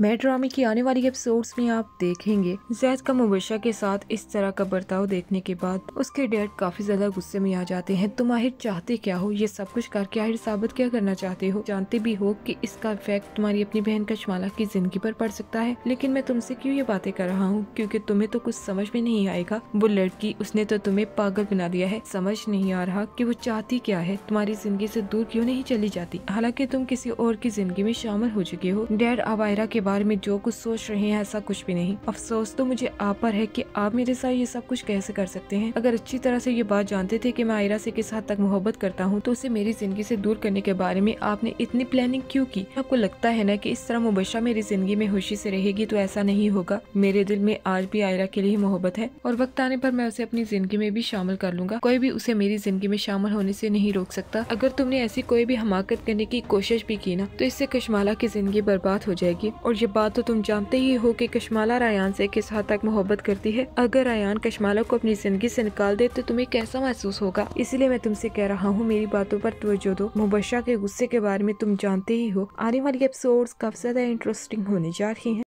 मैं ड्रामे की आने वाली एपिसोड्स में आप देखेंगे जैद का मुबशा के साथ इस तरह का बर्ताव देखने के बाद उसके डैड काफी ज्यादा गुस्से में आ जाते हैं तुम तो आहिर चाहते क्या हो ये सब कुछ करके आहिर साबित क्या करना चाहते हो जानते भी हो कि इसका इफेक्ट तुम्हारी अपनी बहन कशमाला की जिंदगी पर पड़ सकता है लेकिन मैं तुमसे क्यूँ ये बातें कर रहा हूँ क्यूँकी तुम्हें तो कुछ समझ में नहीं आएगा वो लड़की उसने तो तुम्हें पागल बना दिया है समझ नहीं आ रहा की वो चाहती क्या है तुम्हारी जिंदगी ऐसी दूर क्यों नहीं चली जाती हालाँकि तुम किसी और की जिंदगी में शामिल हो चुके हो डैड अवायरा के बारे में जो कुछ सोच रहे हैं ऐसा कुछ भी नहीं अफसोस तो मुझे आप पर है कि आप मेरे साथ ये सब कुछ कैसे कर सकते हैं अगर अच्छी तरह से ये बात जानते थे कि मैं आयरा से किस हद तक मोहब्बत करता हूँ तो उसे मेरी जिंदगी से दूर करने के बारे में आपने इतनी प्लानिंग क्यों की आपको लगता है ना कि इस तरह मुबशा मेरी जिंदगी में खुशी से रहेगी तो ऐसा नहीं होगा मेरे दिल में आज भी आयरा के लिए मोहब्बत है और वक्त आने पर मैं उसे अपनी जिंदगी में भी शामिल कर लूंगा कोई भी उसे मेरी जिंदगी में शामिल होने से नहीं रोक सकता अगर तुमने ऐसी कोई भी हमाकत करने की कोशिश भी की ना तो इससे कश्माला की जिंदगी बर्बाद हो जाएगी और और ये बात तो तुम जानते ही हो कि कश्माला रायान से किस हद तक मोहब्बत करती है अगर रायान कश्माला को अपनी जिंदगी से निकाल दे तो तुम्हें कैसा महसूस होगा इसलिए मैं तुमसे कह रहा हूँ मेरी बातों पर तवज्जो दो मुबशा के गुस्से के बारे में तुम जानते ही हो आने वाली एपिसोड काफी ज्यादा इंटरेस्टिंग होने जा रही है